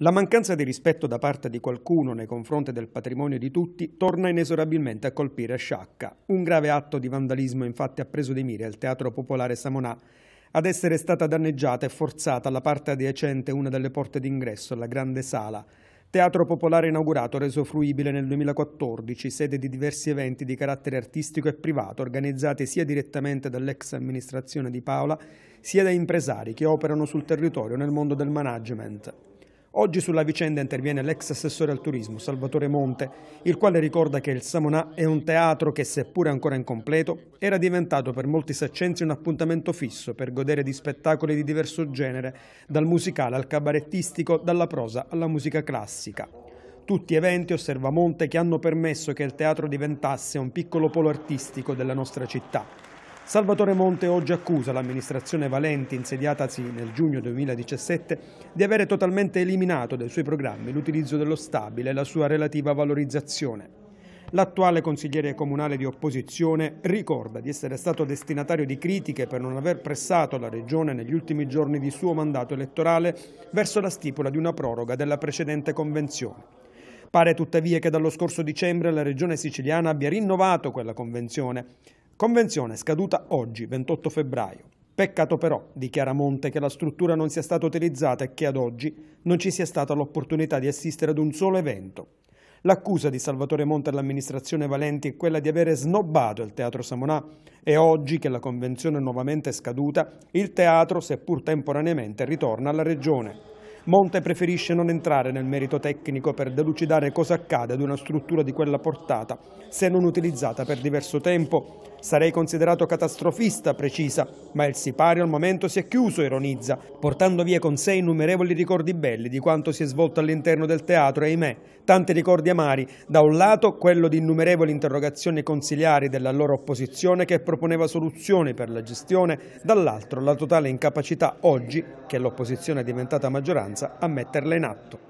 La mancanza di rispetto da parte di qualcuno nei confronti del patrimonio di tutti torna inesorabilmente a colpire Sciacca. Un grave atto di vandalismo infatti ha preso di mira il Teatro Popolare Samonà ad essere stata danneggiata e forzata la parte adiacente una delle porte d'ingresso alla grande sala. Teatro popolare inaugurato reso fruibile nel 2014, sede di diversi eventi di carattere artistico e privato organizzati sia direttamente dall'ex amministrazione di Paola sia da impresari che operano sul territorio nel mondo del management. Oggi sulla vicenda interviene l'ex assessore al turismo Salvatore Monte, il quale ricorda che il Samonà è un teatro che, seppure ancora incompleto, era diventato per molti saccenzi un appuntamento fisso per godere di spettacoli di diverso genere, dal musicale al cabarettistico, dalla prosa alla musica classica. Tutti eventi, osserva Monte, che hanno permesso che il teatro diventasse un piccolo polo artistico della nostra città. Salvatore Monte oggi accusa l'amministrazione Valenti, insediatasi nel giugno 2017, di avere totalmente eliminato dai suoi programmi l'utilizzo dello stabile e la sua relativa valorizzazione. L'attuale consigliere comunale di opposizione ricorda di essere stato destinatario di critiche per non aver pressato la Regione negli ultimi giorni di suo mandato elettorale verso la stipula di una proroga della precedente convenzione. Pare tuttavia che dallo scorso dicembre la Regione siciliana abbia rinnovato quella convenzione, Convenzione scaduta oggi, 28 febbraio. Peccato però, dichiara Monte, che la struttura non sia stata utilizzata e che ad oggi non ci sia stata l'opportunità di assistere ad un solo evento. L'accusa di Salvatore Monte all'amministrazione Valenti è quella di avere snobbato il Teatro Samonà e oggi che la convenzione è nuovamente scaduta, il teatro, seppur temporaneamente, ritorna alla regione. Monte preferisce non entrare nel merito tecnico per delucidare cosa accade ad una struttura di quella portata, se non utilizzata per diverso tempo. Sarei considerato catastrofista, precisa, ma il sipario al momento si è chiuso, ironizza, portando via con sé innumerevoli ricordi belli di quanto si è svolto all'interno del teatro, e ahimè, tanti ricordi amari, da un lato quello di innumerevoli interrogazioni consiliari loro opposizione che proponeva soluzioni per la gestione, dall'altro la totale incapacità oggi, che l'opposizione è diventata maggioranza, urgenza a metterla in atto.